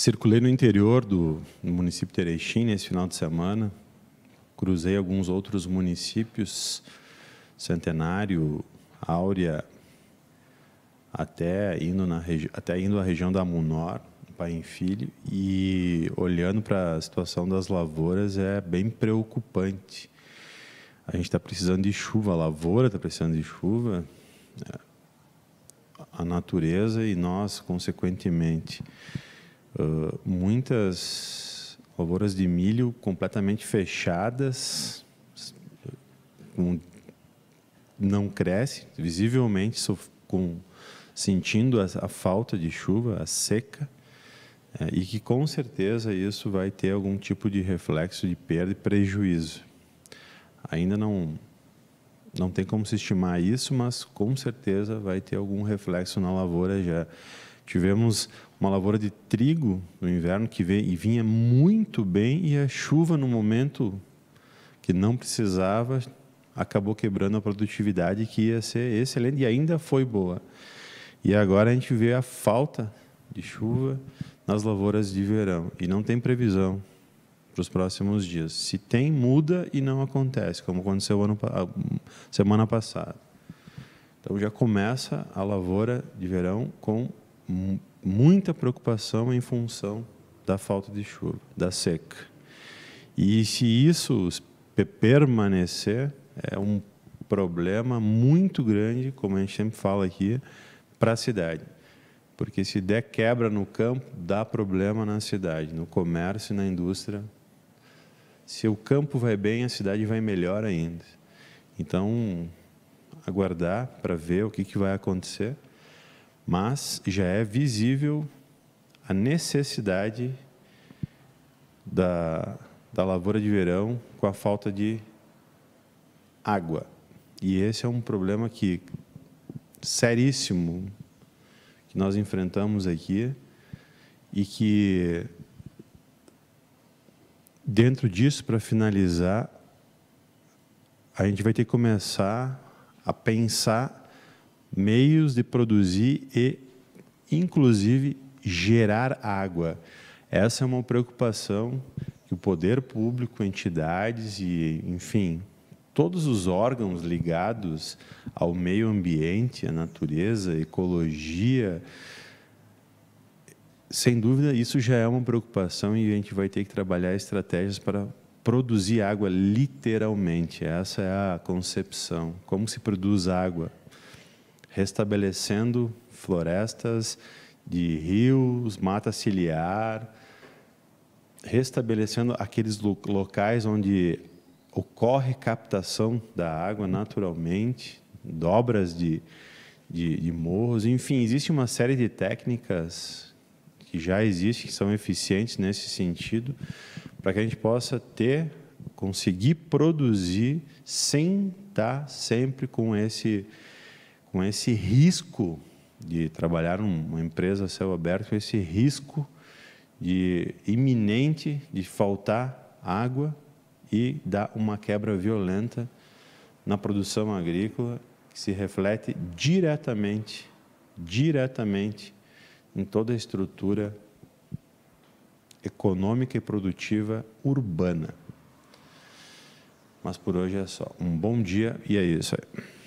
Circulei no interior do município de Erechim nesse final de semana. Cruzei alguns outros municípios, Centenário, Áurea, até indo, na até indo à região da Munor, pai e filho, e olhando para a situação das lavouras é bem preocupante. A gente está precisando de chuva, a lavoura está precisando de chuva, é, a natureza e nós, consequentemente. Ah, muitas lavouras de milho completamente fechadas, com, não cresce, visivelmente com, sentindo a, a, falta de chuva, a seca, é, e que com certeza isso vai ter algum tipo de reflexo de perda e prejuízo. Ainda não não tem como se estimar isso, mas com certeza vai ter algum reflexo na lavoura já Tivemos uma lavoura de trigo no inverno que veio, e vinha muito bem e a chuva no momento que não precisava acabou quebrando a produtividade que ia ser excelente e ainda foi boa. E agora a gente vê a falta de chuva nas lavouras de verão e não tem previsão para os próximos dias. Se tem, muda e não acontece, como aconteceu ano, semana passada. Então já começa a lavoura de verão com muita preocupação em função da falta de chuva, da seca. E se isso permanecer, é um problema muito grande, como a gente sempre fala aqui, para a cidade. Porque se der quebra no campo, dá problema na cidade, no comércio e na indústria. Se o campo vai bem, a cidade vai melhor ainda. Então, aguardar para ver o que, que vai acontecer mas já é visível a necessidade da, da lavoura de verão com a falta de água. E esse é um problema que seríssimo que nós enfrentamos aqui e que dentro disso para finalizar a gente vai ter que começar a pensar meios de produzir e, inclusive, gerar água. Essa é uma preocupação que o poder público, entidades e, enfim, todos os órgãos ligados ao meio ambiente, à natureza, à ecologia, sem dúvida, isso já é uma preocupação e a gente vai ter que trabalhar estratégias para produzir água literalmente. Essa é a concepção. Como se produz água? restabelecendo florestas de rios, mata ciliar, restabelecendo aqueles locais onde ocorre captação da água naturalmente, dobras de, de, de, morros, enfim, existe uma série de técnicas que já existem, que são eficientes nesse sentido, para que a gente possa ter, conseguir produzir sem estar sempre com esse com esse risco de trabalhar numa empresa a céu aberto, esse risco de iminente de faltar água e dar uma quebra violenta na produção agrícola que se reflete diretamente, diretamente em toda a estrutura econômica e produtiva urbana. Mas por hoje é só. Um bom dia e é isso aí.